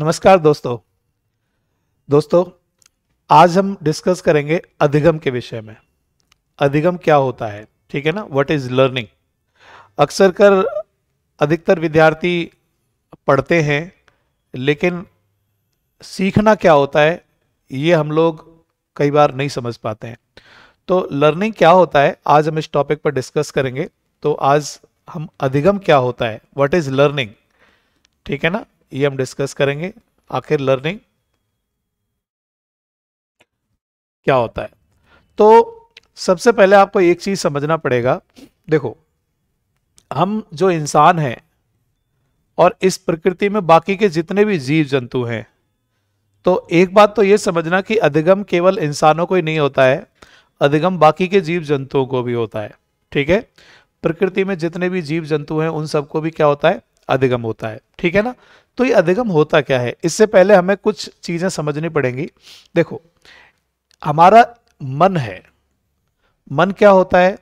नमस्कार दोस्तों दोस्तों आज हम डिस्कस करेंगे अधिगम के विषय में अधिगम क्या होता है ठीक है ना व्हाट इज लर्निंग अक्सर कर अधिकतर विद्यार्थी पढ़ते हैं लेकिन सीखना क्या होता है ये हम लोग कई बार नहीं समझ पाते हैं तो लर्निंग क्या होता है आज हम इस टॉपिक पर डिस्कस करेंगे तो आज हम अधिगम क्या होता है व्हाट इज लर्निंग ठीक है ना ये हम डिस्कस करेंगे आखिर लर्निंग क्या होता है तो सबसे पहले आपको एक चीज समझना पड़ेगा देखो हम जो इंसान हैं और इस प्रकृति में बाकी के जितने भी जीव जंतु हैं तो एक बात तो यह समझना कि अधिगम केवल इंसानों को ही नहीं होता है अधिगम बाकी के जीव जंतुओं को भी होता है ठीक है प्रकृति में जितने भी जीव जंतु हैं उन सबको भी क्या होता है अधिगम होता है ठीक है ना तो ये अधिगम होता क्या है इससे पहले हमें कुछ चीज़ें समझनी पड़ेंगी देखो हमारा मन है मन क्या होता है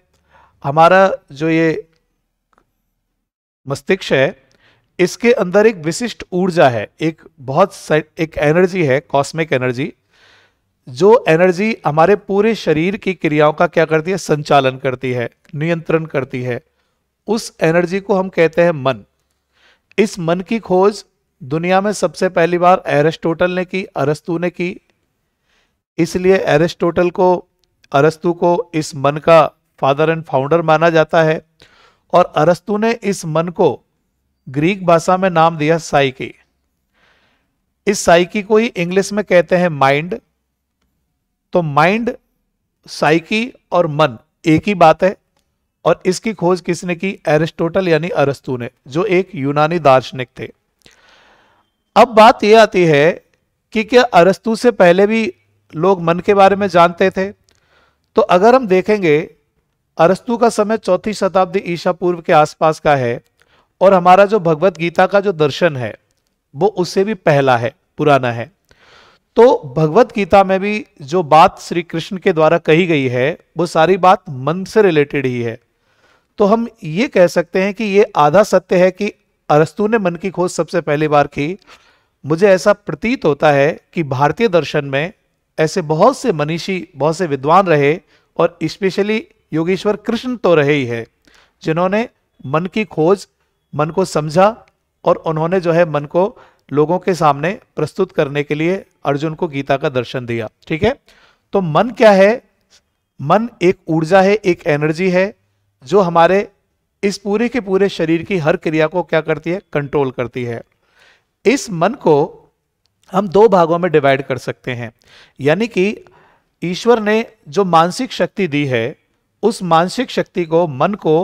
हमारा जो ये मस्तिष्क है इसके अंदर एक विशिष्ट ऊर्जा है एक बहुत एक एनर्जी है कॉस्मिक एनर्जी जो एनर्जी हमारे पूरे शरीर की क्रियाओं का क्या करती है संचालन करती है नियंत्रण करती है उस एनर्जी को हम कहते हैं मन इस मन की खोज दुनिया में सबसे पहली बार एरिस्टोटल ने की अरस्तु ने की इसलिए एरिस्टोटल को अरस्तु को इस मन का फादर एंड फाउंडर माना जाता है और अरस्तु ने इस मन को ग्रीक भाषा में नाम दिया साइकी इस साइकी को ही इंग्लिश में कहते हैं माइंड तो माइंड साइकी और मन एक ही बात है और इसकी खोज किसने की एरिस्टोटल यानी अरस्तु ने जो एक यूनानी दार्शनिक थे अब बात यह आती है कि क्या अरस्तु से पहले भी लोग मन के बारे में जानते थे तो अगर हम देखेंगे अरस्तु का समय चौथी शताब्दी ईसा पूर्व के आसपास का है और हमारा जो भगवत गीता का जो दर्शन है वो उससे भी पहला है पुराना है तो भगवत गीता में भी जो बात श्री कृष्ण के द्वारा कही गई है वो सारी बात मन से रिलेटेड ही है तो हम ये कह सकते हैं कि ये आधा सत्य है कि अरस्तु ने मन की खोज सबसे पहली बार की मुझे ऐसा प्रतीत होता है कि भारतीय दर्शन में ऐसे बहुत से मनीषी बहुत से विद्वान रहे और स्पेशली योगेश्वर कृष्ण तो रहे ही है जिन्होंने मन की खोज मन को समझा और उन्होंने जो है मन को लोगों के सामने प्रस्तुत करने के लिए अर्जुन को गीता का दर्शन दिया ठीक है तो मन क्या है मन एक ऊर्जा है एक एनर्जी है जो हमारे इस पूरे के पूरे शरीर की हर क्रिया को क्या करती है कंट्रोल करती है इस मन को हम दो भागों में डिवाइड कर सकते हैं यानी कि ईश्वर ने जो मानसिक शक्ति दी है उस मानसिक शक्ति को मन को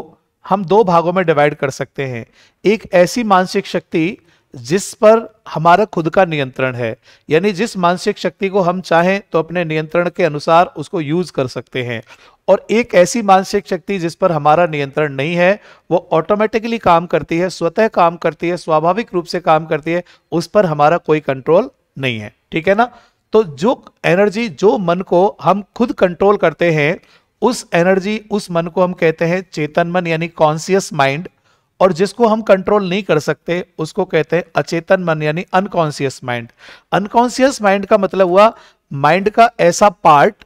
हम दो भागों में डिवाइड कर सकते हैं एक ऐसी मानसिक शक्ति जिस पर हमारा खुद का नियंत्रण है यानी जिस मानसिक शक्ति को हम चाहें तो अपने नियंत्रण के अनुसार उसको यूज कर सकते हैं और एक ऐसी मानसिक शक्ति जिस पर हमारा नियंत्रण नहीं है वो ऑटोमेटिकली काम करती है स्वतः काम करती है स्वाभाविक रूप से काम करती है उस पर हमारा कोई कंट्रोल नहीं है ठीक है ना तो जो एनर्जी जो मन को हम खुद कंट्रोल करते हैं उस एनर्जी उस मन को हम कहते हैं चेतन मन यानी कॉन्सियस माइंड और जिसको हम कंट्रोल नहीं कर सकते उसको कहते हैं अचेतन मन यानी अनकॉन्सियस माइंड अनकॉन्सियस माइंड का मतलब हुआ माइंड का ऐसा पार्ट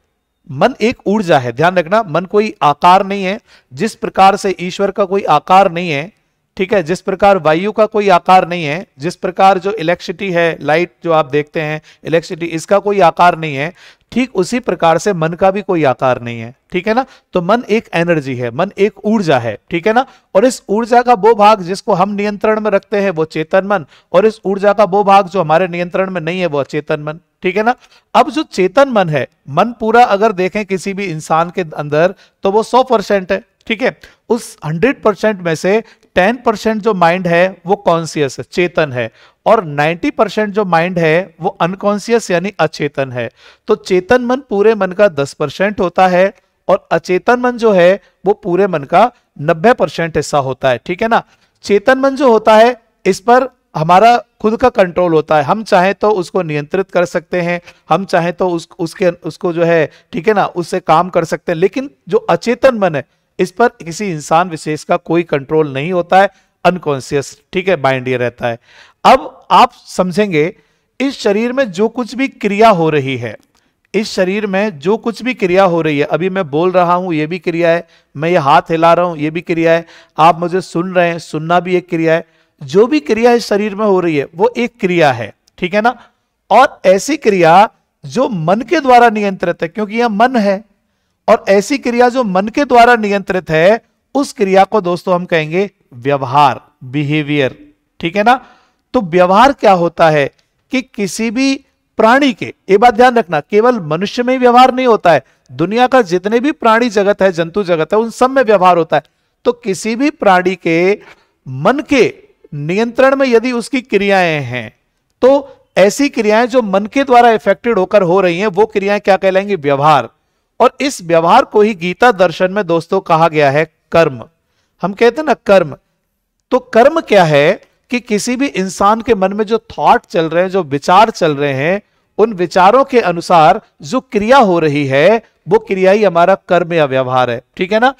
मन एक ऊर्जा है ध्यान रखना मन कोई आकार नहीं है जिस प्रकार से ईश्वर का कोई आकार नहीं है ठीक है जिस प्रकार वायु का कोई आकार नहीं है जिस प्रकार जो इलेक्ट्रिसिटी है लाइट जो आप देखते हैं इलेक्ट्रिसिटी इसका कोई आकार नहीं है ठीक उसी प्रकार से मन का भी कोई आकार नहीं है ठीक है ना तो मन एक एनर्जी है मन एक ऊर्जा है ठीक है ना और इस ऊर्जा का वो भाग जिसको हम नियंत्रण में रखते हैं वो चेतन मन और इस ऊर्जा का वो भाग जो हमारे नियंत्रण में नहीं है वो अचेतन मन ठीक है ना अब जो चेतन मन है मन पूरा अगर देखें किसी भी इंसान के अंदर तो वो सौ परसेंट है ठीक है उस हंड्रेड परसेंट में से टेन परसेंट जो माइंड है वो कॉन्सियस है चेतन है और नाइन्टी परसेंट जो माइंड है वो अनकॉन्सियस यानी अचेतन है तो चेतन मन पूरे मन का दस परसेंट होता है और अचेतन मन जो है वो पूरे मन का नब्बे परसेंट हिस्सा होता है ठीक है ना चेतन मन जो होता है इस पर हमारा खुद का कंट्रोल होता है हम चाहे तो उसको नियंत्रित कर सकते हैं हम चाहे तो उस उसके उसको जो है ठीक है ना उससे काम कर सकते हैं लेकिन जो अचेतन मन है इस पर किसी इंसान विशेष का कोई कंट्रोल नहीं होता है अनकॉन्सियस ठीक है माइंड ये रहता है अब आप समझेंगे इस शरीर में जो कुछ भी क्रिया हो रही है इस शरीर में जो कुछ भी क्रिया हो रही है अभी मैं बोल रहा हूं ये भी क्रिया है मैं ये हाथ हिला रहा हूं ये भी क्रिया है आप मुझे सुन रहे हैं सुनना भी एक क्रिया है जो भी क्रिया इस शरीर में हो रही है वो एक क्रिया है ठीक है ना और ऐसी क्रिया जो मन के द्वारा नियंत्रित है क्योंकि यह मन है और ऐसी क्रिया जो मन के द्वारा नियंत्रित है उस क्रिया को दोस्तों हम कहेंगे व्यवहार बिहेवियर ठीक है ना तो व्यवहार क्या होता है कि किसी भी प्राणी के ये बात ध्यान रखना केवल मनुष्य में ही व्यवहार नहीं होता है दुनिया का जितने भी प्राणी जगत है जंतु जगत है उन सब में व्यवहार होता है तो किसी भी प्राणी के मन के नियंत्रण में यदि उसकी क्रियाएं हैं तो ऐसी क्रियाएं जो मन के द्वारा इफेक्टेड होकर हो रही हैं वो क्रियाएं क्या कहलाएंगी व्यवहार और इस व्यवहार को ही गीता दर्शन में दोस्तों कहा गया है कर्म हम कहते हैं ना कर्म तो कर्म क्या है कि किसी भी इंसान के मन में जो थॉट चल रहे हैं जो विचार चल रहे हैं उन विचारों के अनुसार जो क्रिया हो रही है वो क्रिया ही हमारा कर्म या व्यवहार है ठीक है ना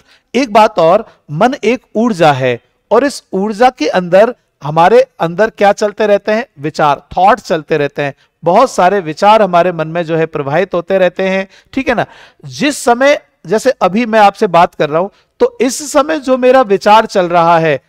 एक बात और मन एक ऊर्जा है और इस ऊर्जा के अंदर हमारे अंदर क्या चलते रहते हैं विचार थॉट चलते रहते हैं बहुत सारे विचार हमारे मन में जो है प्रवाहित होते रहते हैं ठीक है ना जिस समय जैसे अभी मैं आपसे बात कर रहा हूं तो इस समय जो मेरा विचार चल रहा है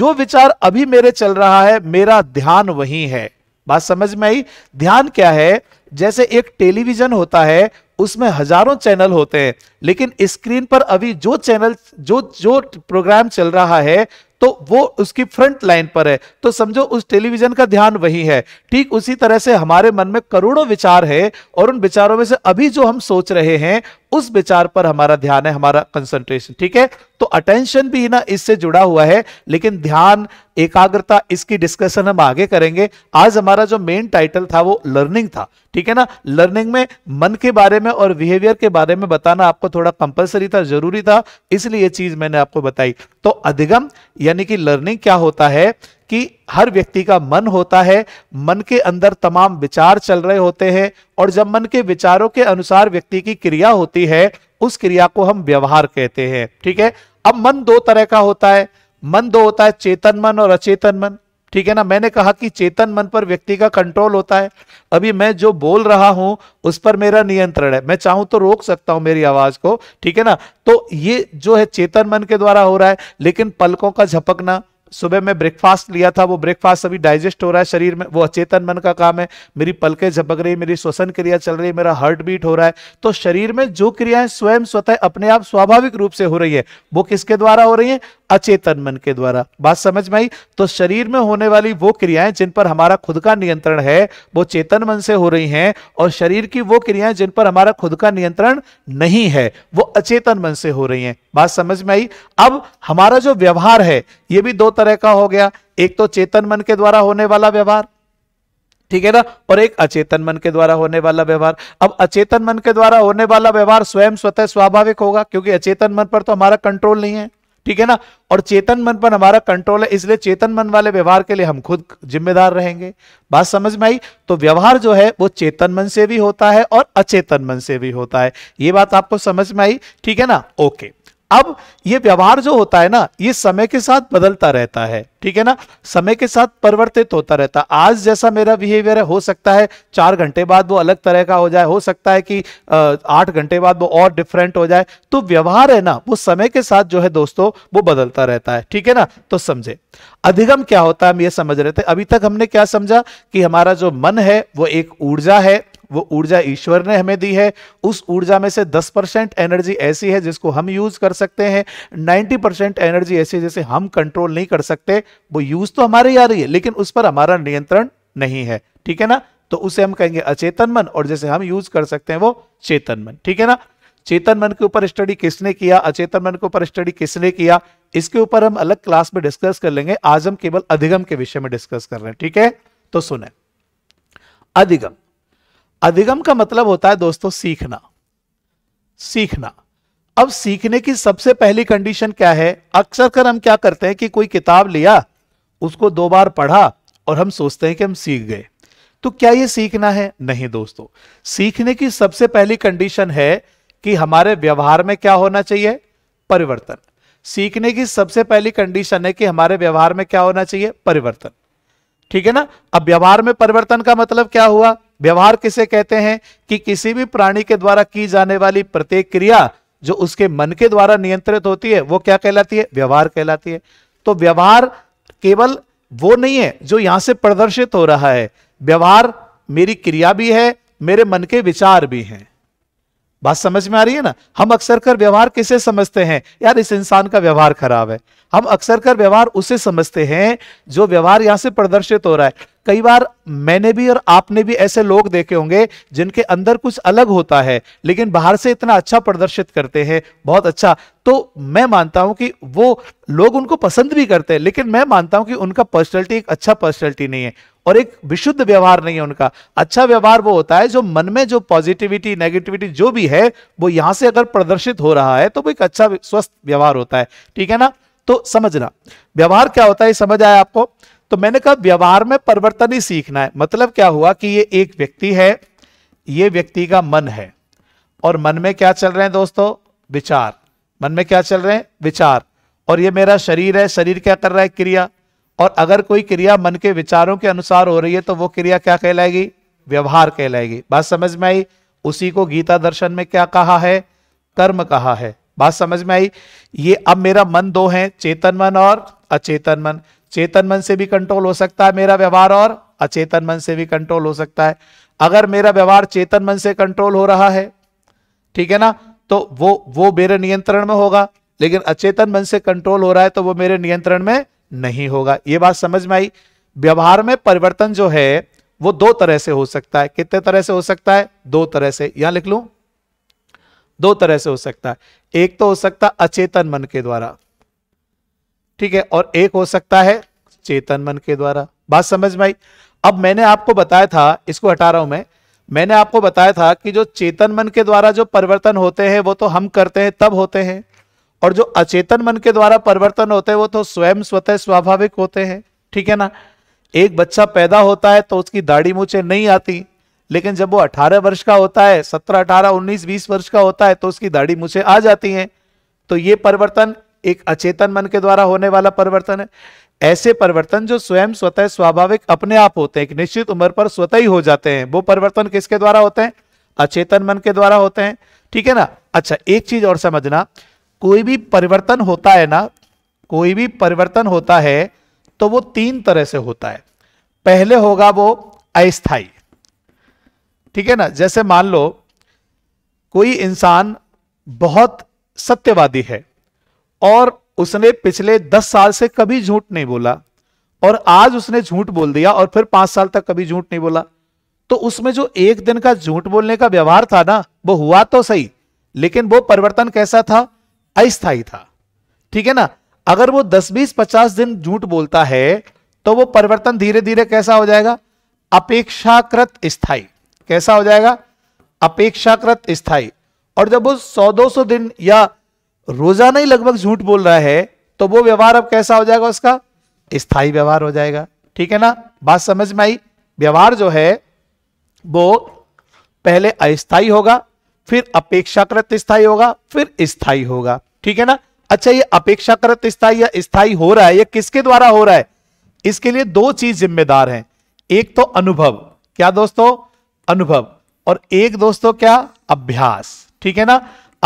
जो विचार अभी मेरे चल रहा है मेरा ध्यान वही है बात समझ में आई ध्यान क्या है जैसे एक टेलीविजन होता है उसमें हजारों चैनल होते हैं लेकिन स्क्रीन पर अभी जो चैनल जो जो प्रोग्राम चल रहा है तो वो उसकी फ्रंट लाइन पर है तो समझो उस टेलीविजन का ध्यान वही है ठीक उसी तरह से हमारे मन में करोड़ों विचार है और उन विचारों में से अभी जो हम सोच रहे हैं उस विचार पर हमारा ध्यान है हमारा कंसंट्रेशन ठीक है तो अटेंशन भी ना इससे जुड़ा हुआ है लेकिन ध्यान एकाग्रता इसकी डिस्कशन हम आगे करेंगे आज हमारा जो मेन टाइटल था वो लर्निंग था ठीक है ना लर्निंग में मन के बारे में और बिहेवियर के बारे में बताना आपको थोड़ा कंपलसरी था जरूरी था इसलिए चीज मैंने आपको बताई तो अधिगम यानी कि लर्निंग क्या होता है कि हर व्यक्ति का मन होता है मन के अंदर तमाम विचार चल रहे होते हैं और जब मन के विचारों के अनुसार व्यक्ति की क्रिया होती है उस क्रिया को हम व्यवहार कहते हैं ठीक है अब मन दो तरह का होता है मन दो होता है चेतन मन और अचेतन मन ठीक है ना मैंने कहा कि चेतन मन पर व्यक्ति का कंट्रोल होता है अभी मैं जो बोल रहा हूं उस पर मेरा नियंत्रण है मैं चाहूं तो रोक सकता हूं मेरी आवाज को ठीक है ना तो ये जो है चेतन मन के द्वारा हो रहा है लेकिन पलकों का झपकना सुबह मैं ब्रेकफास्ट लिया था वो ब्रेकफास्ट अभी डाइजेस्ट हो रहा है शरीर में वो अचेतन मन का काम है मेरी पलकें झपक रही मेरी श्वसन क्रिया चल रही मेरा हार्ट बीट हो रहा है तो शरीर में जो क्रियाएं स्वयं स्वतः अपने आप स्वाभाविक रूप से हो रही है वो किसके द्वारा हो रही है अचेतन मन के द्वारा बात समझ में आई तो शरीर में होने वाली वो क्रियाएं जिन पर हमारा खुद का नियंत्रण है वो चेतन मन से हो रही हैं और शरीर की वो क्रियाएं जिन पर हमारा खुद का नियंत्रण नहीं है वो अचेतन मन से हो रही हैं बात समझ में आई अब हमारा जो व्यवहार है ये भी दो तरह का हो गया एक तो चेतन मन के द्वारा होने वाला व्यवहार ठीक है ना और एक अचेतन मन के द्वारा होने वाला व्यवहार अब अचेतन मन के द्वारा होने वाला व्यवहार स्वयं स्वतः स्वाभाविक होगा क्योंकि अचेतन मन पर तो हमारा कंट्रोल नहीं है ठीक है ना और चेतन मन पर हमारा कंट्रोल है इसलिए चेतन मन वाले व्यवहार के लिए हम खुद जिम्मेदार रहेंगे बात समझ में आई तो व्यवहार जो है वो चेतन मन से भी होता है और अचेतन मन से भी होता है ये बात आपको समझ में आई ठीक है ना ओके अब ये व्यवहार जो होता है ना ये समय के साथ बदलता रहता है ठीक है ना समय के साथ परिवर्तित होता रहता है आज जैसा मेरा बिहेवियर है हो सकता है चार घंटे बाद वो अलग तरह का हो जाए हो सकता है कि आठ घंटे बाद वो और डिफरेंट हो जाए तो व्यवहार है ना वो समय के साथ जो है दोस्तों वो बदलता रहता है ठीक है ना तो समझे अधिगम क्या होता है हम ये समझ रहे थे अभी तक हमने क्या समझा कि हमारा जो मन है वो एक ऊर्जा है वो ऊर्जा ईश्वर ने हमें दी है उस ऊर्जा में से 10 परसेंट एनर्जी ऐसी है जिसको हम यूज कर सकते हैं 90 परसेंट एनर्जी ऐसी जैसे हम कंट्रोल नहीं कर सकते वो यूज तो हमारे आ रही है लेकिन उस पर हमारा नियंत्रण नहीं है ठीक है ना तो उसे हम कहेंगे अचेतन मन और जैसे हम यूज कर सकते हैं वो चेतन मन ठीक है ना चेतन मन के ऊपर स्टडी किसने किया अचेतन मन के ऊपर स्टडी किसने किया इसके ऊपर हम अलग क्लास में डिस्कस कर लेंगे आज हम केवल अधिगम के विषय में डिस्कस कर रहे हैं ठीक है तो सुने अधिगम अधिगम का मतलब होता है दोस्तों सीखना सीखना अब सीखने की सबसे पहली कंडीशन क्या है अक्सर कर हम क्या करते हैं कि कोई किताब लिया उसको दो बार पढ़ा और हम सोचते हैं कि हम सीख गए तो क्या ये सीखना है नहीं दोस्तों सीखने की सबसे पहली कंडीशन है कि हमारे व्यवहार में क्या होना चाहिए परिवर्तन सीखने की सबसे पहली कंडीशन है कि हमारे व्यवहार में क्या होना चाहिए परिवर्तन ठीक है ना अब व्यवहार में परिवर्तन का मतलब क्या हुआ व्यवहार किसे कहते हैं कि किसी भी प्राणी के द्वारा की जाने वाली प्रत्येक क्रिया जो उसके मन के द्वारा नियंत्रित होती है वो क्या कहलाती है व्यवहार कहलाती है तो व्यवहार केवल वो नहीं है जो यहां से प्रदर्शित हो रहा है व्यवहार मेरी क्रिया भी है मेरे मन के विचार भी हैं बात समझ में आ रही है ना हम अक्सर कर व्यवहार किसे समझते हैं यार इस इंसान का व्यवहार खराब है हम अक्सर कर व्यवहार उसे समझते हैं जो व्यवहार यहां से प्रदर्शित हो रहा है कई बार मैंने भी और आपने भी ऐसे लोग देखे होंगे जिनके अंदर कुछ अलग होता है लेकिन बाहर से इतना अच्छा प्रदर्शित करते हैं बहुत अच्छा तो मैं मानता हूं कि वो लोग उनको पसंद भी करते हैं लेकिन मैं मानता हूं कि उनका पर्सनैलिटी एक अच्छा पर्सनैलिटी नहीं है और एक विशुद्ध व्यवहार नहीं है उनका अच्छा व्यवहार वो होता है जो मन में जो पॉजिटिविटी नेगेटिविटी जो भी है वो यहां से अगर प्रदर्शित हो रहा है तो वो एक अच्छा स्वस्थ व्यवहार होता है ठीक है ना तो समझना व्यवहार क्या होता है समझ आया आपको तो मैंने कहा व्यवहार में परिवर्तन ही सीखना है मतलब क्या हुआ कि ये एक व्यक्ति है ये व्यक्ति का मन है और मन में क्या चल रहे हैं दोस्तों विचार मन में क्या चल रहे हैं विचार और ये मेरा शरीर है शरीर क्या कर रहा है क्रिया और अगर कोई क्रिया मन के विचारों के अनुसार हो रही है तो वो क्रिया क्या कहलाएगी व्यवहार कहलाएगी बात समझ में आई उसी को गीता दर्शन में क्या कहा है कर्म कहा है बात समझ में आई ये अब मेरा मन दो है चेतन मन और अचेतन मन चेतन मन से भी कंट्रोल हो सकता है मेरा व्यवहार और अचेतन मन से भी कंट्रोल हो सकता है अगर मेरा व्यवहार चेतन मन से कंट्रोल हो रहा है ठीक है ना तो वो वो मेरे नियंत्रण में होगा लेकिन अचेतन मन से कंट्रोल हो रहा है तो वो मेरे नियंत्रण में नहीं होगा ये बात समझ में आई व्यवहार में परिवर्तन जो है वो दो तरह से हो सकता है कितने तरह से हो सकता है दो तरह से यहां लिख लू दो तरह से हो सकता है एक तो हो सकता है अचेतन मन के द्वारा ठीक है और एक हो सकता है चेतन मन के द्वारा बात समझ में आई अब मैंने आपको बताया था इसको हटा रहा हूं मैं मैंने आपको बताया था कि जो चेतन मन के द्वारा जो परिवर्तन होते हैं वो तो हम करते हैं तब होते हैं और जो अचेतन मन के द्वारा परिवर्तन होते हैं वो तो स्वयं स्वतः स्वाभाविक होते हैं ठीक है ना एक बच्चा पैदा होता है तो उसकी दाढ़ी मूछे नहीं आती लेकिन जब वो 18 वर्ष का होता है 17, 18, 19, 20 वर्ष का होता है तो उसकी दाढ़ी मूछे आ जाती हैं तो ये परिवर्तन एक अचेतन मन के द्वारा होने वाला परिवर्तन है ऐसे परिवर्तन जो स्वयं स्वतः स्वाभाविक अपने आप होते हैं एक निश्चित उम्र पर स्वतः ही हो जाते हैं वो परिवर्तन किसके द्वारा होते हैं अचेतन मन के द्वारा होते हैं ठीक है ना अच्छा एक चीज और समझना कोई भी परिवर्तन होता है ना कोई भी परिवर्तन होता है तो वो तीन तरह से होता है पहले होगा वो अस्थाई ठीक है ना जैसे मान लो कोई इंसान बहुत सत्यवादी है और उसने पिछले दस साल से कभी झूठ नहीं बोला और आज उसने झूठ बोल दिया और फिर पांच साल तक कभी झूठ नहीं बोला तो उसमें जो एक दिन का झूठ बोलने का व्यवहार था ना वो हुआ तो सही लेकिन वो परिवर्तन कैसा था अस्थाई था ठीक है ना अगर वो 10 बीस 50 दिन झूठ बोलता है तो वो परिवर्तन धीरे धीरे कैसा हो जाएगा अपेक्षाकृत स्थायी कैसा हो जाएगा अपेक्षाकृत स्थायी और जब वो 100-200 दिन या रोजाना ही लगभग झूठ बोल रहा है तो वो व्यवहार अब कैसा हो जाएगा उसका स्थायी व्यवहार हो जाएगा ठीक है ना बात समझ में आई व्यवहार जो है वो पहले अस्थायी होगा फिर अपेक्षाकृत स्थायी होगा फिर स्थायी होगा ठीक है ना अच्छा ये अपेक्षाकृत स्थाई या स्थाई हो रहा है यह किसके द्वारा हो रहा है इसके लिए दो चीज जिम्मेदार है एक तो अनुभव क्या दोस्तों अनुभव और एक दोस्तों क्या अभ्यास ठीक है ना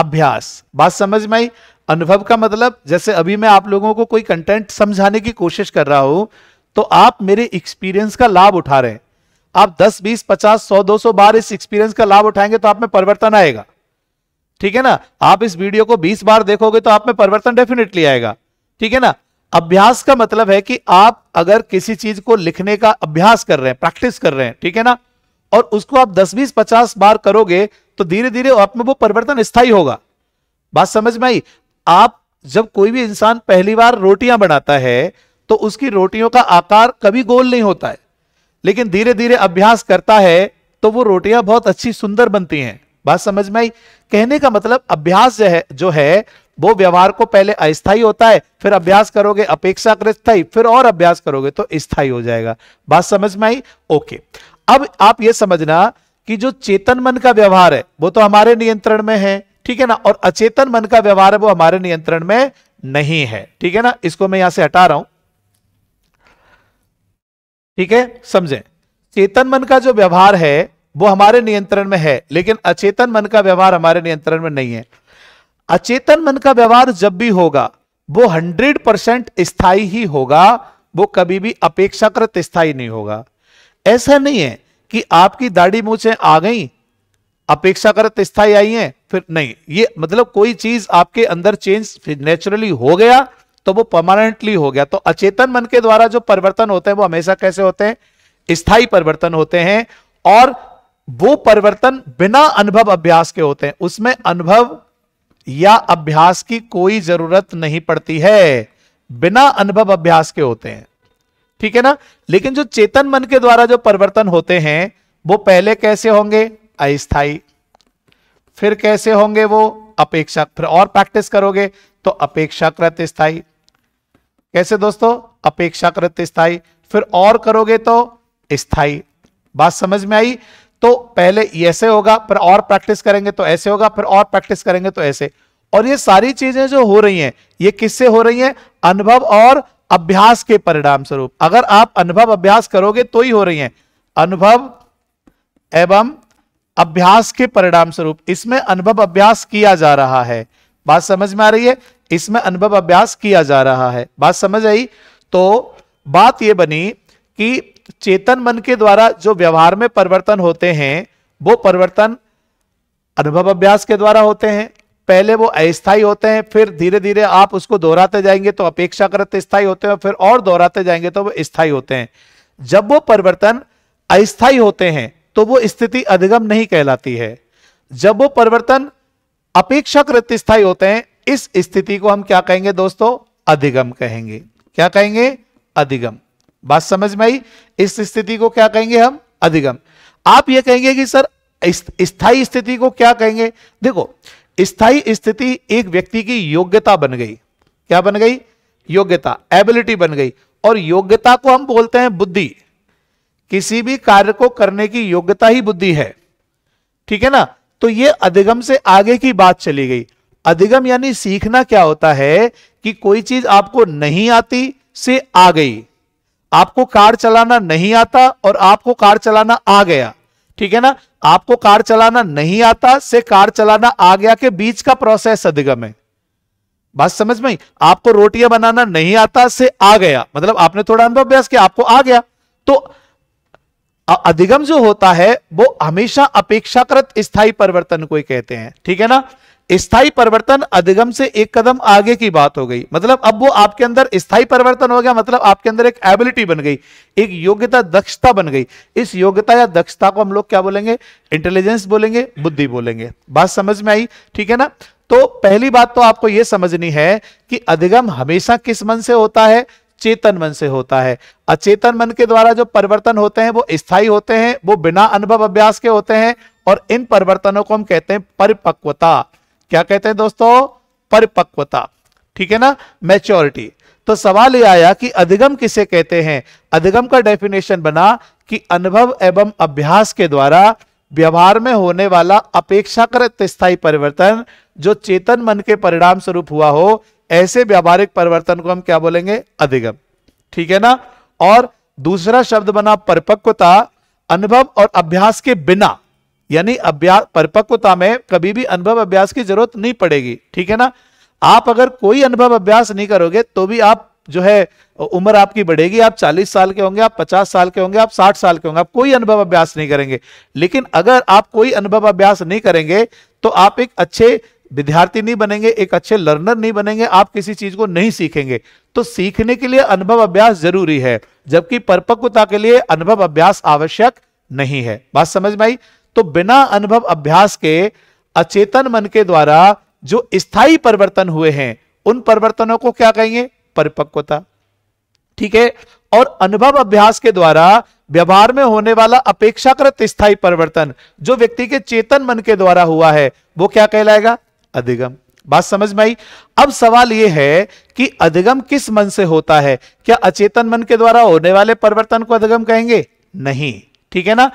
अभ्यास बात समझ में आई अनुभव का मतलब जैसे अभी मैं आप लोगों को कोई कंटेंट समझाने की कोशिश कर रहा हूं तो आप मेरे एक्सपीरियंस का लाभ उठा रहे हैं आप 10 20 50 100 200 बार इस एक्सपीरियंस का लाभ उठाएंगे तो आप में परिवर्तन आएगा ठीक है ना आप इस वीडियो को 20 बार देखोगे तो आप में परिवर्तन डेफिनेटली आएगा ठीक है ना अभ्यास का मतलब है कि आप अगर किसी चीज को लिखने का अभ्यास कर रहे हैं प्रैक्टिस कर रहे हैं ठीक है ना और उसको आप 10 बीस 50 बार करोगे तो धीरे धीरे आप में वो परिवर्तन स्थायी होगा बात समझ में आई आप जब कोई भी इंसान पहली बार रोटियां बनाता है तो उसकी रोटियों का आकार कभी गोल नहीं होता है लेकिन धीरे धीरे अभ्यास करता है तो वो रोटियां बहुत अच्छी सुंदर बनती हैं बात समझ में आई कहने का मतलब अभ्यास जो है जो है वो व्यवहार को पहले अस्थायी होता है फिर अभ्यास करोगे अपेक्षाकृत स्थाई फिर और अभ्यास करोगे तो स्थायी हो जाएगा बात समझ में आई ओके अब आप ये समझना कि जो चेतन मन का व्यवहार है वो तो हमारे नियंत्रण में है ठीक है ना और अचेतन मन का व्यवहार है वो हमारे नियंत्रण में नहीं है ठीक है ना इसको मैं यहां से हटा रहा हूं ठीक है समझे चेतन मन का जो व्यवहार है वो हमारे नियंत्रण में है लेकिन अचेतन मन का व्यवहार हमारे नियंत्रण में नहीं है अचेतन मन का व्यवहार जब भी होगा वो हंड्रेड परसेंट स्थायी ही होगा वो कभी भी अपेक्षाकृत स्थायी नहीं होगा ऐसा नहीं है कि आपकी दाढ़ी मूछे आ गई अपेक्षाकृत स्थायी आई है फिर नहीं ये मतलब कोई चीज आपके अंदर चेंज नेचुरली हो गया तो वो परमानेंटली हो गया तो अचेतन मन के द्वारा जो परिवर्तन होते हैं वो हमेशा कैसे होते हैं स्थायी परिवर्तन होते हैं और वो परिवर्तन बिना अनुभव अभ्यास के होते हैं उसमें अनुभव या अभ्यास की कोई जरूरत नहीं पड़ती है बिना अनुभव अभ्यास के होते हैं ठीक है ना लेकिन जो चेतन मन के द्वारा जो परिवर्तन होते हैं वो पहले कैसे होंगे अस्थाई फिर कैसे होंगे वो अपेक्षा फिर और प्रैक्टिस करोगे तो अपेक्षाकृत स्थाई कैसे दोस्तों अपेक्षाकृत स्थाई फिर और करोगे तो स्थाई बात समझ में आई तो पहले ऐसे होगा फिर और प्रैक्टिस करेंगे तो ऐसे होगा फिर और प्रैक्टिस करेंगे तो ऐसे और ये सारी चीजें जो हो रही हैं ये किससे हो रही हैं अनुभव और अभ्यास के परिणाम स्वरूप अगर आप अनुभव अभ्यास करोगे तो ही हो रही हैं अनुभव एवं अभ्यास के परिणाम स्वरूप इसमें अनुभव अभ्यास किया जा रहा है बात समझ में आ रही है इसमें अनुभव अभ्यास किया जा रहा है बात समझ आई तो बात यह बनी कि चेतन मन के द्वारा जो व्यवहार में परिवर्तन होते हैं वो परिवर्तन अनुभव अभ्यास के द्वारा होते हैं पहले वो अस्थाई होते हैं फिर धीरे धीरे आप उसको दोहराते जाएंगे तो अपेक्षाकृत स्थायी होते हैं फिर और दोहराते जाएंगे तो वो स्थायी होते हैं जब वो परिवर्तन अस्थायी होते हैं तो वो स्थिति अधिगम नहीं कहलाती है जब वो परिवर्तन अपेक्षाकृत स्थायी होते हैं इस स्थिति को हम क्या कहेंगे दोस्तों अधिगम कहेंगे क्या कहेंगे अधिगम बात समझ में आई इस स्थिति को क्या कहेंगे हम अधिगम आप यह कहेंगे कि सर स्थाई स्थिति को क्या कहेंगे देखो स्थाई स्थिति एक व्यक्ति की योग्यता बन गई क्या बन गई योग्यता एबिलिटी बन गई और योग्यता को हम बोलते हैं बुद्धि किसी भी कार्य को करने की योग्यता ही बुद्धि है ठीक है ना तो यह अधिगम से आगे की बात चली गई अधिगम यानी सीखना क्या होता है कि कोई चीज आपको नहीं आती से आ गई आपको कार चलाना नहीं आता और आपको कार चलाना आ गया ठीक है ना आपको कार चलाना नहीं आता से कार चलाना आ गया के बीच का प्रोसेस अधिगम है बात समझ में आपको रोटियां बनाना नहीं आता से आ गया मतलब आपने थोड़ा अनुभव अभ्यास किया आपको आ गया तो अधिगम जो होता है वो हमेशा अपेक्षाकृत स्थायी परिवर्तन को ही कहते हैं ठीक है ना स्थाई परिवर्तन अधिगम से एक कदम आगे की बात हो गई मतलब अब वो आपके अंदर स्थाई परिवर्तन हो गया मतलब आपके अंदर एक एबिलिटी बन गई एक योग्यता दक्षता बन गई इस योग्यता या दक्षता को हम लोग क्या बोलेंगे इंटेलिजेंस बोलेंगे बुद्धि बोलेंगे बात समझ में आई ठीक है ना तो पहली बात तो आपको यह समझनी है कि अधिगम हमेशा किस मन से होता है चेतन मन से होता है अचेतन मन के द्वारा जो परिवर्तन होते हैं वो स्थाई होते हैं वो बिना अनुभव अभ्यास के होते हैं और इन परिवर्तनों को हम कहते हैं परिपक्वता क्या कहते हैं दोस्तों परिपक्वता ठीक है ना मैच्योरिटी तो सवाल यह आया कि अधिगम किसे कहते हैं अधिगम का डेफिनेशन बना कि अनुभव एवं अभ्यास के द्वारा व्यवहार में होने वाला अपेक्षाकृत स्थायी परिवर्तन जो चेतन मन के परिणाम स्वरूप हुआ हो ऐसे व्यावहारिक परिवर्तन को हम क्या बोलेंगे अधिगम ठीक है ना और दूसरा शब्द बना परिपक्वता अनुभव और अभ्यास के बिना यानी अभ्यास परिपक्वता में कभी भी अनुभव अभ्यास की जरूरत नहीं पड़ेगी ठीक है ना आप अगर कोई अनुभव अभ्यास नहीं करोगे तो भी आप जो है उम्र आपकी बढ़ेगी आप 40 साल के होंगे आप 50 साल के होंगे आप 60 साल के होंगे आप कोई अनुभव अभ्यास नहीं करेंगे लेकिन अगर आप कोई अनुभव अभ्यास नहीं करेंगे तो आप एक अच्छे विद्यार्थी नहीं बनेंगे एक अच्छे लर्नर नहीं बनेंगे आप किसी चीज को नहीं सीखेंगे तो सीखने के लिए अनुभव अभ्यास जरूरी है जबकि परिपक्वता के लिए अनुभव अभ्यास आवश्यक नहीं है बात समझ में आई तो बिना अनुभव अभ्यास के अचेतन मन के द्वारा जो स्थायी परिवर्तन हुए हैं उन परिवर्तनों को क्या कहेंगे परिपक्वता ठीक है और अनुभव अभ्यास के द्वारा व्यवहार में होने वाला अपेक्षाकृत स्थायी परिवर्तन जो व्यक्ति के चेतन मन के द्वारा हुआ है वो क्या कहलाएगा अधिगम बात समझ में आई अब सवाल यह है कि अधिगम किस मन से होता है क्या अचेतन मन के द्वारा होने वाले परिवर्तन को अधिगम कहेंगे नहीं ठीक है ना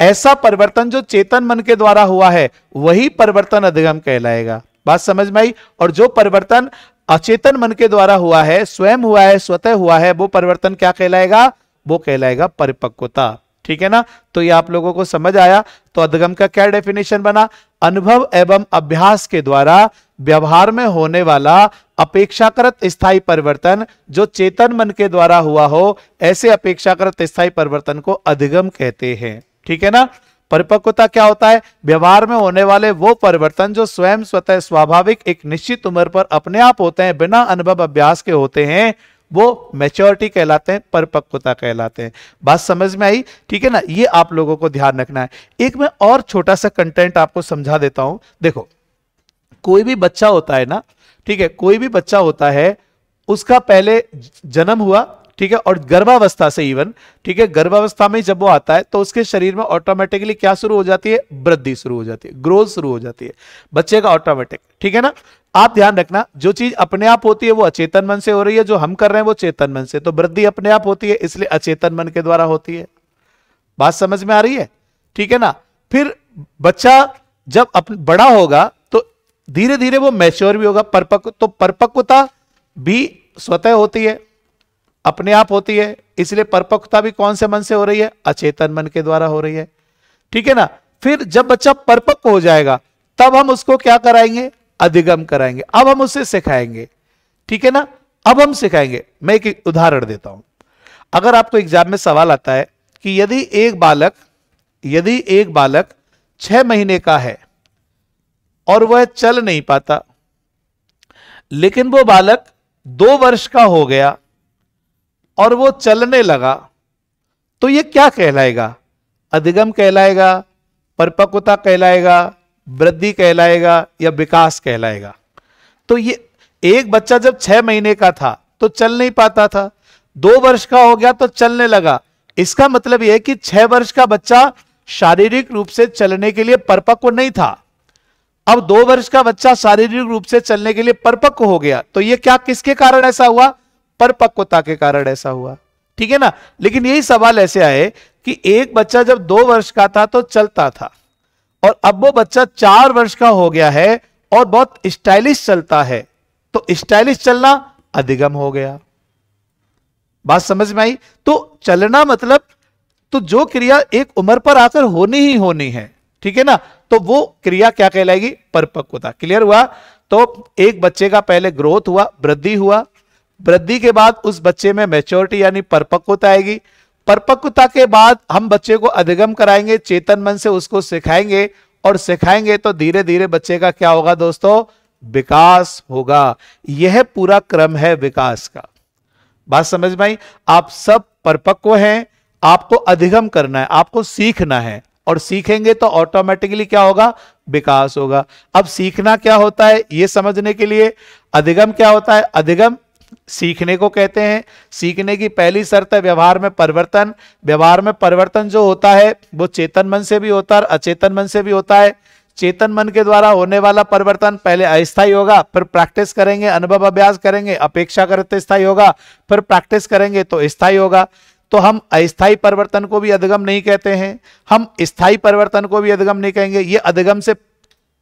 ऐसा परिवर्तन जो चेतन मन के द्वारा हुआ है वही परिवर्तन अधिगम कहलाएगा बात समझ में आई और जो परिवर्तन अचेतन मन के द्वारा हुआ है स्वयं हुआ है स्वतः हुआ है वो परिवर्तन क्या कहलाएगा वो कहलाएगा परिपक्वता ठीक है ना तो ये आप लोगों को समझ आया तो अधगम का क्या डेफिनेशन बना अनुभव एवं अभ्यास के द्वारा व्यवहार में होने वाला अपेक्षाकृत स्थायी परिवर्तन जो चेतन मन के द्वारा हुआ हो ऐसे अपेक्षाकृत स्थायी परिवर्तन को अधिगम कहते हैं ठीक है ना परिपक्वता क्या होता है व्यवहार में होने वाले वो परिवर्तन जो स्वयं स्वतः स्वाभाविक एक निश्चित उम्र पर अपने आप होते हैं बिना अनुभव अभ्यास के होते हैं वो मेच्योरिटी कहलाते हैं परिपक्वता कहलाते हैं बात समझ में आई ठीक है ना ये आप लोगों को ध्यान रखना है एक मैं और छोटा सा कंटेंट आपको समझा देता हूं देखो कोई भी बच्चा होता है ना ठीक है कोई भी बच्चा होता है उसका पहले जन्म हुआ ठीक है और गर्भावस्था से इवन ठीक है गर्भावस्था में जब वो आता है तो उसके शरीर में ऑटोमेटिकली क्या शुरू हो जाती है वृद्धि शुरू हो जाती है ग्रोथ शुरू हो जाती है बच्चे का ऑटोमेटिक ठीक है ना आप ध्यान रखना जो चीज अपने आप होती है वो अचेतन मन से हो रही है जो हम कर रहे हैं वो चेतन मन से तो वृद्धि अपने आप होती है इसलिए अचेतन मन के द्वारा होती है बात समझ में आ रही है ठीक है ना फिर बच्चा जब बड़ा होगा तो धीरे धीरे वो मैच्योर भी होगा परपक्व तो परपक्वता भी स्वतः होती है अपने आप होती है इसलिए परपक्वता भी कौन से मन से हो रही है अचेतन मन के द्वारा हो रही है ठीक है ना फिर जब बच्चा परपक्व हो जाएगा तब हम उसको क्या कराएंगे अधिगम कराएंगे अब हम उसे सिखाएंगे ठीक है ना अब हम सिखाएंगे मैं एक उदाहरण देता हूं अगर आपको एग्जाम में सवाल आता है कि यदि एक बालक यदि एक बालक छह महीने का है और वह चल नहीं पाता लेकिन वो बालक दो वर्ष का हो गया और वो चलने लगा तो ये क्या कहलाएगा अधिगम कहलाएगा परिपक्वता कहलाएगा वृद्धि कहलाएगा या विकास कहलाएगा तो ये एक बच्चा जब छह महीने का था तो चल नहीं पाता था दो वर्ष का हो गया तो चलने लगा इसका मतलब यह कि छह वर्ष का बच्चा शारीरिक रूप से चलने के लिए परिपक्व नहीं था अब दो वर्ष का बच्चा शारीरिक रूप से चलने के लिए परिपक्व हो गया तो यह क्या किसके कारण ऐसा हुआ परपक्वता के कारण ऐसा हुआ ठीक है ना लेकिन यही सवाल ऐसे आए कि एक बच्चा जब दो वर्ष का था तो चलता था और अब वो बच्चा चार वर्ष का हो गया है और बहुत स्टाइलिश चलता है तो स्टाइलिश चलना अधिगम हो गया बात समझ में आई तो चलना मतलब तो जो क्रिया एक उम्र पर आकर होनी ही होनी है ठीक है ना तो वो क्रिया क्या कहलाएगी परपक्वता क्लियर हुआ तो एक बच्चे का पहले ग्रोथ हुआ वृद्धि हुआ वृद्धि के बाद उस बच्चे में मेच्योरिटी यानी परपक्वता आएगी परपक्वता के बाद हम बच्चे को अधिगम कराएंगे चेतन मन से उसको सिखाएंगे और सिखाएंगे तो धीरे धीरे बच्चे का क्या होगा दोस्तों विकास होगा यह पूरा क्रम है विकास का बात समझ में आप सब परपक्व हैं आपको अधिगम करना है आपको सीखना है और सीखेंगे तो ऑटोमेटिकली क्या होगा विकास होगा अब सीखना क्या होता है यह समझने के लिए अधिगम क्या होता है अधिगम सीखने को कहते हैं सीखने की पहली शर्त है व्यवहार में परिवर्तन व्यवहार में परिवर्तन जो होता है वो चेतन मन से भी होता है और अचेतन मन से भी होता है चेतन मन के द्वारा होने वाला परिवर्तन पहले अस्थायी होगा फिर प्रैक्टिस करेंगे अनुभव अभ्यास करेंगे अपेक्षा करते स्थायी होगा फिर प्रैक्टिस करेंगे तो स्थायी होगा तो हम अस्थायी परिवर्तन को भी अधिगम नहीं कहते हैं हम स्थायी परिवर्तन को भी अधिगम नहीं कहेंगे ये अधिगम से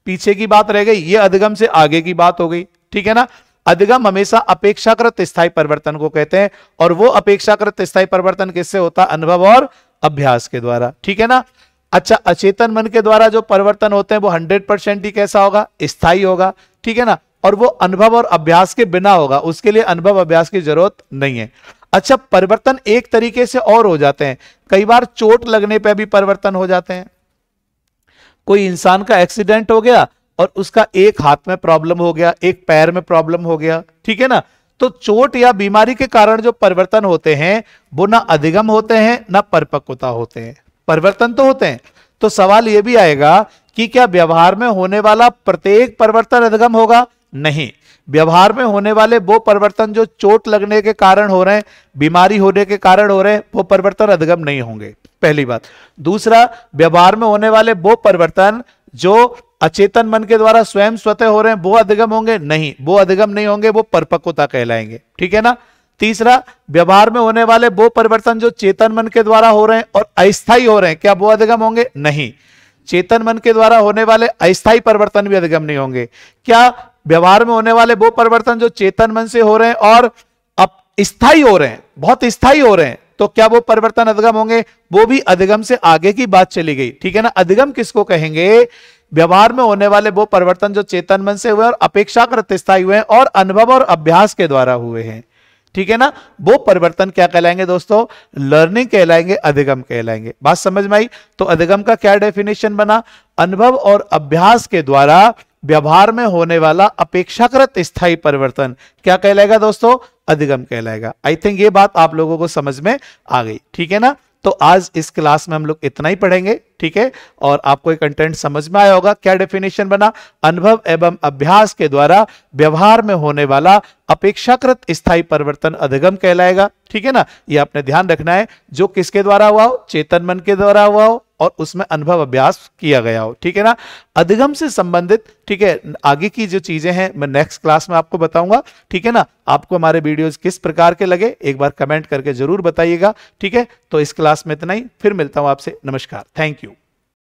पीछे की बात रह गई ये अधिगम से आगे की बात हो गई ठीक है ना अधिगम हमेशा अपेक्षाकृत स्थायी परिवर्तन को कहते हैं और वो अपेक्षाकृत स्थायी परिवर्तन किससे होता अनुभव और अभ्यास के द्वारा ठीक है ना अच्छा अचेतन मन के द्वारा जो परिवर्तन होते हैं वो हंड्रेड परसेंट ही कैसा होगा स्थायी होगा ठीक है ना और वो अनुभव और अभ्यास के बिना होगा उसके लिए अनुभव अभ्यास की जरूरत नहीं है अच्छा परिवर्तन एक तरीके से और हो जाते हैं कई बार चोट लगने पर भी परिवर्तन हो जाते हैं कोई इंसान का एक्सीडेंट हो गया और उसका एक हाथ में प्रॉब्लम हो गया एक पैर में प्रॉब्लम हो गया ठीक है ना तो चोट या बीमारी के कारण जो परिवर्तन होते हैं वो ना अधिगम होते हैं ना परिपक्वता होते हैं परिवर्तन तो होते हैं तो सवाल यह भी आएगा कि क्या व्यवहार में होने वाला प्रत्येक परिवर्तन अधिगम होगा नहीं व्यवहार में होने वाले वो परिवर्तन जो चोट लगने के कारण हो रहे हैं बीमारी होने के कारण हो रहे हैं वो परिवर्तन अधिगम नहीं होंगे पहली बात दूसरा व्यवहार में होने वाले वो परिवर्तन जो अचेतन मन के द्वारा स्वयं स्वतः हो रहे हैं वो अधिगम होंगे नहीं वो अधिगम नहीं होंगे वो परपक्वता कहलाएंगे ठीक है ना तीसरा व्यवहार में होने वाले वो परिवर्तन जो चेतन मन के द्वारा हो रहे हैं और अस्थायी हो रहे हैं क्या वो अधिगम होंगे नहीं चेतन मन के द्वारा होने वाले अस्थायी परिवर्तन भी अधिगम नहीं होंगे क्या व्यवहार में होने वाले वो परिवर्तन जो चेतन मन से हो रहे हैं और अब स्थायी हो रहे हैं बहुत स्थायी हो रहे हैं तो क्या वो परिवर्तन अधिगम होंगे वो भी अधिगम से आगे की बात चली गई ठीक है ना अधिगम किसको कहेंगे व्यवहार में होने वाले वो परिवर्तन जो चेतन मन से हुए और अपेक्षाकृत स्थायी हुए हैं और अनुभव और अभ्यास के द्वारा हुए हैं ठीक है ना वो परिवर्तन क्या कहलाएंगे दोस्तों लर्निंग कहलाएंगे अधिगम कहलाएंगे बात समझ में आई तो अधिगम का क्या डेफिनेशन बना अनुभव और अभ्यास के द्वारा व्यवहार में होने वाला अपेक्षाकृत स्थायी परिवर्तन क्या कहलाएगा दोस्तों अधिगम कहलाएगा आई थिंक ये बात आप लोगों को समझ में आ गई ठीक है ना तो आज इस क्लास में हम लोग इतना ही पढ़ेंगे ठीक है और आपको ये कंटेंट समझ में आया होगा क्या डेफिनेशन बना अनुभव एवं अभ्यास के द्वारा व्यवहार में होने वाला अपेक्षाकृत स्थायी परिवर्तन अधिगम कहलाएगा ठीक है ना ये आपने ध्यान रखना है जो किसके द्वारा हुआ हो चेतन मन के द्वारा हुआ हो और उसमें अनुभव अभ्यास किया गया हो ठीक है ना अधिगम से संबंधित ठीक है आगे की जो चीजें हैं मैं नेक्स्ट क्लास में आपको बताऊंगा ठीक है ना आपको हमारे वीडियोस किस प्रकार के लगे एक बार कमेंट करके जरूर बताइएगा ठीक है तो इस क्लास में इतना ही फिर मिलता हूं आपसे नमस्कार थैंक यू